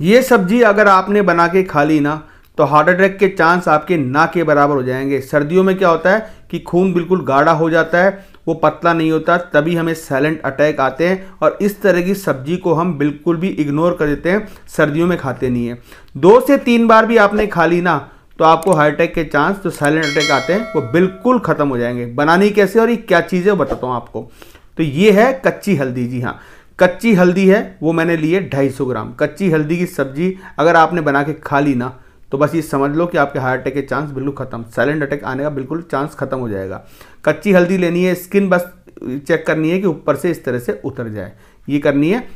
ये सब्जी अगर आपने बना के खा ली ना तो हार्ट अटैक के चांस आपके ना के बराबर हो जाएंगे सर्दियों में क्या होता है कि खून बिल्कुल गाढ़ा हो जाता है वो पतला नहीं होता तभी हमें साइलेंट अटैक आते हैं और इस तरह की सब्जी को हम बिल्कुल भी इग्नोर कर देते हैं सर्दियों में खाते नहीं हैं दो से तीन बार भी आपने खा ली ना तो आपको हार्ट अटैक के चांस जो साइलेंट अटैक आते हैं वो बिल्कुल ख़त्म हो जाएंगे बनानी कैसे और ये क्या चीज़ है बताता हूँ आपको तो ये है कच्ची हल्दी जी हाँ कच्ची हल्दी है वो मैंने लिए ढाई 250 ग्राम कच्ची हल्दी की सब्जी अगर आपने बना के खा ली ना तो बस ये समझ लो कि आपके हार्ट अटैक के चांस बिल्कुल ख़त्म साइलेंट अटैक आने का बिल्कुल चांस ख़त्म हो जाएगा कच्ची हल्दी लेनी है स्किन बस चेक करनी है कि ऊपर से इस तरह से उतर जाए ये करनी है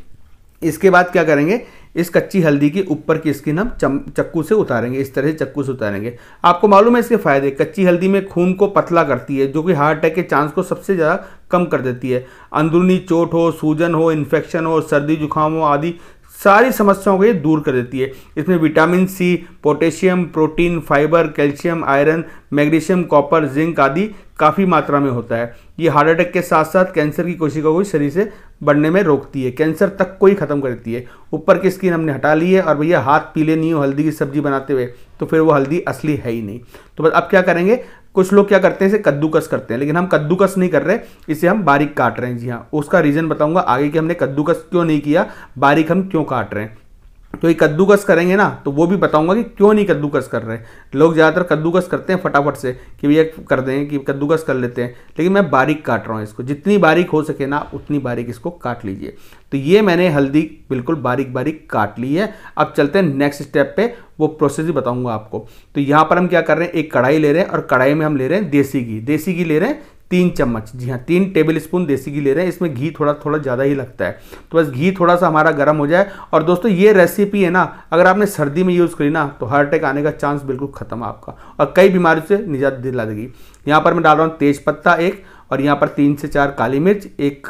इसके बाद क्या करेंगे इस कच्ची हल्दी की ऊपर की स्किन हम चक्कू से उतारेंगे इस तरह से चक्कू से उतारेंगे आपको मालूम है इसके फायदे कच्ची हल्दी में खून को पतला करती है जो कि हार्ट अटैक के चांस को सबसे ज़्यादा कम कर देती है अंदरूनी चोट हो सूजन हो इन्फेक्शन हो सर्दी जुकाम हो आदि सारी समस्याओं को ये दूर कर देती है इसमें vitamin C potassium protein fibre calcium iron magnesium copper zinc आदि काफ़ी मात्रा में होता है ये हार्ट अटैक के साथ साथ कैंसर की कोशिकाओं को शरीर से बढ़ने में रोकती है कैंसर तक को ही ख़त्म कर देती है ऊपर की स्किन हमने हटा ली है और भैया हाथ पीले नहीं हो हल्दी की सब्जी बनाते हुए तो फिर वो हल्दी असली है ही नहीं तो बस अब क्या करेंगे कुछ लोग क्या करते हैं इसे कद्दूकस करते हैं लेकिन हम कद्दूकस नहीं कर रहे इसे हम बारीक काट रहे हैं जी हाँ उसका रीज़न बताऊंगा आगे कि हमने कद्दूकस क्यों नहीं किया बारीक हम क्यों काट रहे हैं तो ये कद्दूकस करेंगे ना तो वो भी बताऊंगा कि क्यों नहीं कद्दूकस कर रहे लोग ज़्यादातर कद्दूकस करते हैं फटाफट से कि भैया कर दें कि कद्दूकस कर लेते हैं लेकिन मैं बारीक काट रहा हूँ इसको जितनी बारीक हो सके ना उतनी बारीक इसको काट लीजिए तो ये मैंने हल्दी बिल्कुल बारीक बारीक काट ली है अब चलते हैं नेक्स्ट स्टेप पर वो प्रोसेस ही बताऊंगा आपको तो यहाँ पर हम क्या कर रहे हैं एक कढ़ाई ले रहे हैं और कढ़ाई में हम ले रहे हैं देसी घी देसी घी ले रहे हैं तीन चम्मच जी हाँ तीन टेबल स्पून देसी घी ले रहे हैं इसमें घी थोड़ा थोड़ा ज़्यादा ही लगता है तो बस घी थोड़ा सा हमारा गर्म हो जाए और दोस्तों ये रेसिपी है ना अगर आपने सर्दी में यूज़ करी ना तो हार्ट अटैक आने का चांस बिल्कुल ख़त्म आपका और कई बीमारियों से निजात दिला देगी यहाँ पर मैं डाल रहा हूँ तेज़ पत्ता एक और यहाँ पर तीन से चार काली मिर्च एक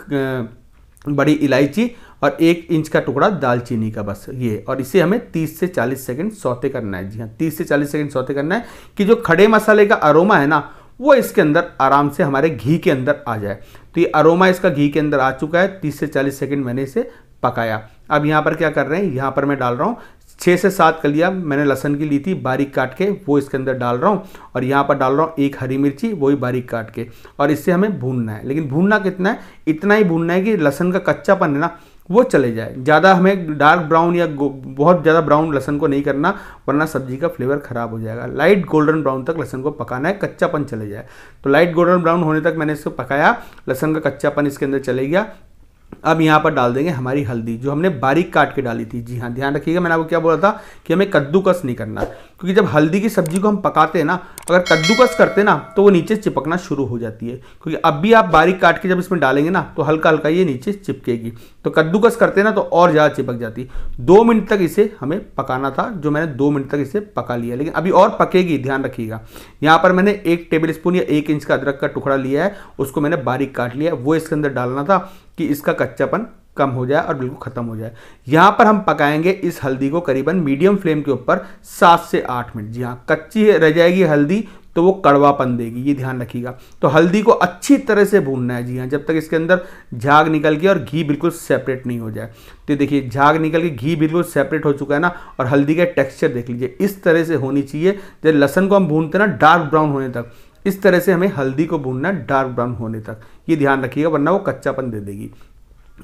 बड़ी इलायची और एक इंच का टुकड़ा दालचीनी का बस ये और इसे हमें 30 से 40 सेकंड सौते करना है जी हाँ 30 से 40 सेकंड सौते करना है कि जो खड़े मसाले का अरोमा है ना वो इसके अंदर आराम से हमारे घी के अंदर आ जाए तो ये अरोमा इसका घी के अंदर आ चुका है तीस से चालीस सेकेंड मैंने इसे पकाया अब यहाँ पर क्या कर रहे हैं यहाँ पर मैं डाल रहा हूँ छः से सात कलियाँ मैंने लहसन की ली थी बारीक काट के वो इसके अंदर डाल रहा हूँ और यहाँ पर डाल रहा हूँ एक हरी मिर्ची वो ही बारीक काट के और इससे हमें भूनना है लेकिन भूनना कितना है इतना ही भूनना है कि लहसन का कच्चापन है ना वो चले जाए ज़्यादा हमें डार्क ब्राउन या बहुत ज़्यादा ब्राउन लहसन को नहीं करना वरना सब्जी का फ्लेवर ख़राब हो जाएगा लाइट गोल्डन ब्राउन तक लहसन को पकाना है कच्चापन चले जाए तो लाइट गोल्डन ब्राउन होने तक मैंने इसको पकाया लहसन का कच्चापन इसके अंदर चले गया अब यहाँ पर डाल देंगे हमारी हल्दी जो हमने बारीक काट के डाली थी जी हाँ ध्यान रखिएगा मैंने आपको क्या बोला था कि हमें कद्दूकस नहीं करना क्योंकि जब हल्दी की सब्जी को हम पकाते हैं ना अगर कद्दूकस करते ना तो वो नीचे चिपकना शुरू हो जाती है क्योंकि अब भी आप बारीक काट के जब इसमें डालेंगे ना तो हल्का हल्का ये नीचे चिपकेगी तो कद्दूकस करते ना तो और ज़्यादा चिपक जाती दो मिनट तक इसे हमें पकाना था जो मैंने दो मिनट तक इसे पका लिया लेकिन अभी और पकेगी ध्यान रखिएगा यहाँ पर मैंने एक टेबल स्पून या एक इंच का अदरक का टुकड़ा लिया है उसको मैंने बारीक काट लिया वो इसके अंदर डालना था कि इसका कच्चापन कम हो जाए और बिल्कुल ख़त्म हो जाए यहां पर हम पकाएंगे इस हल्दी को करीबन मीडियम फ्लेम के ऊपर सात से आठ मिनट जी हाँ कच्ची रह जाएगी हल्दी तो वो कड़वापन देगी ये ध्यान रखिएगा तो हल्दी को अच्छी तरह से भूनना है जी हाँ जब तक इसके अंदर झाग निकल के और घी बिल्कुल सेपरेट नहीं हो जाए तो देखिए झाग निकल के घी बिल्कुल सेपरेट हो चुका है ना और हल्दी का टेक्सचर देख लीजिए इस तरह से होनी चाहिए जब लहसन को हम भूनते ना डार्क ब्राउन होने तक इस तरह से हमें हल्दी को भूनना डार्क ब्राउन होने तक ये ध्यान रखिएगा वरना वो कच्चापन दे देगी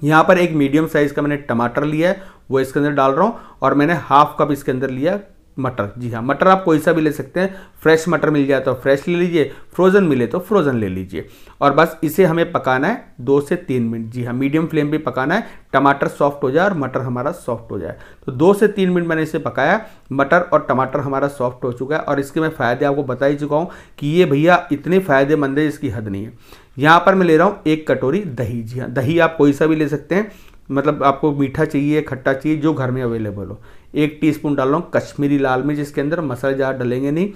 यहाँ पर एक मीडियम साइज़ का मैंने टमाटर लिया है वो इसके अंदर डाल रहा हूँ और मैंने हाफ कप इसके अंदर लिया मटर जी हाँ मटर आप कोई सा भी ले सकते हैं फ्रेश मटर मिल जाए तो फ्रेश ले लीजिए फ्रोज़न मिले तो फ्रोज़न ले लीजिए और बस इसे हमें पकाना है दो से तीन मिनट जी हाँ मीडियम फ्लेम पे पकाना है टमाटर सॉफ्ट हो जाए और मटर हमारा सॉफ्ट हो जाए तो दो से तीन मिनट मैंने इसे पकाया मटर और टमाटर हमारा सॉफ्ट हो चुका है और इसके मैं फ़ायदे आपको बता ही चुका हूँ कि ये भैया इतने फ़ायदेमंद है इसकी हद नहीं है यहाँ पर मैं ले रहा हूँ एक कटोरी दही जी हाँ दही आप कोई सा भी ले सकते हैं मतलब आपको मीठा चाहिए खट्टा चाहिए जो घर में अवेलेबल हो एक टीस्पून डाल रहा हूँ कश्मीरी लाल मिर्च इसके अंदर मसाले ज़्यादा डलेंगे नहीं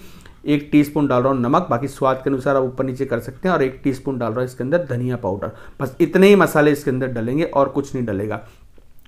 एक टीस्पून डाल रहा हूँ नमक बाकी स्वाद के अनुसार आप ऊपर नीचे कर सकते हैं और एक टीस्पून डाल रहा हूँ इसके अंदर धनिया पाउडर बस इतने ही मसाले इसके अंदर डलेंगे और कुछ नहीं डलेगा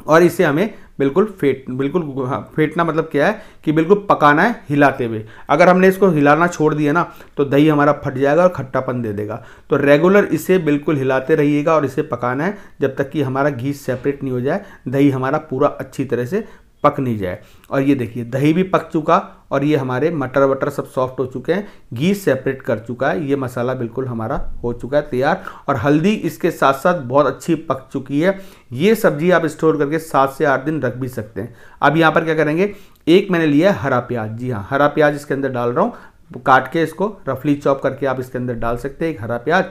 और इसे हमें बिल्कुल फेट बिल्कुल हाँ फेंटना मतलब क्या है कि बिल्कुल पकाना है हिलाते हुए अगर हमने इसको हिलाना छोड़ दिया ना तो दही हमारा फट जाएगा और खट्टापन दे देगा तो रेगुलर इसे बिल्कुल हिलाते रहिएगा और इसे पकाना है जब तक कि हमारा घी सेपरेट नहीं हो जाए दही हमारा पूरा अच्छी तरह से पक नहीं जाए और ये देखिए दही भी पक चुका और ये हमारे मटर वटर सब सॉफ्ट हो चुके हैं घी सेपरेट कर चुका है ये मसाला बिल्कुल हमारा हो चुका है तैयार और हल्दी इसके साथ साथ बहुत अच्छी पक चुकी है ये सब्जी आप स्टोर करके सात से आठ दिन रख भी सकते हैं अब यहाँ पर क्या करेंगे एक मैंने लिया है हरा प्याज जी हाँ हरा प्याज इसके अंदर डाल रहा हूँ काट के इसको रफली चॉप करके आप इसके अंदर डाल सकते हैं एक हरा प्याज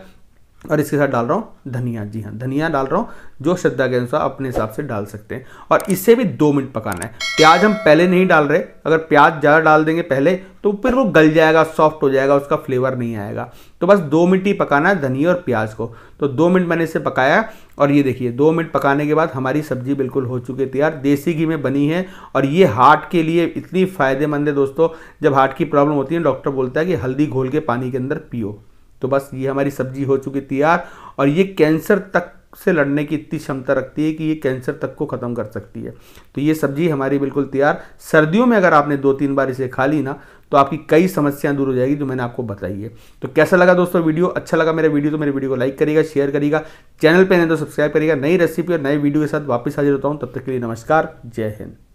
और इसके साथ डाल रहा हूँ धनिया जी हाँ धनिया डाल रहा हूँ जो श्रद्धा के अनुसार अपने हिसाब से डाल सकते हैं और इससे भी दो मिनट पकाना है प्याज हम पहले नहीं डाल रहे अगर प्याज ज़्यादा डाल देंगे पहले तो फिर वो गल जाएगा सॉफ्ट हो जाएगा उसका फ्लेवर नहीं आएगा तो बस दो मिनट ही पकाना है धनिया और प्याज को तो दो मिनट मैंने इसे पकाया और ये देखिए दो मिनट पकाने के बाद हमारी सब्जी बिल्कुल हो चुकी है तैयार देसी घी में बनी है और ये हार्ट के लिए इतनी फ़ायदेमंद है दोस्तों जब हार्ट की प्रॉब्लम होती है डॉक्टर बोलता है कि हल्दी घोल के पानी के अंदर पियो तो बस ये हमारी सब्जी हो चुकी तैयार और ये कैंसर तक से लड़ने की इतनी क्षमता रखती है कि ये कैंसर तक को ख़त्म कर सकती है तो ये सब्जी हमारी बिल्कुल तैयार सर्दियों में अगर आपने दो तीन बार इसे खा ली ना तो आपकी कई समस्याएं दूर हो जाएगी जो मैंने आपको बताई है तो कैसा लगा दोस्तों वीडियो अच्छा लगा मेरे वीडियो तो मेरे वीडियो को लाइक करेगा शेयर करेगा चैनल पर नहीं तो सब्सक्राइब करेगा नई रेसिपी और नए वीडियो के साथ वापस हाजिर होता हूँ तब तक के लिए नमस्कार जय हिंद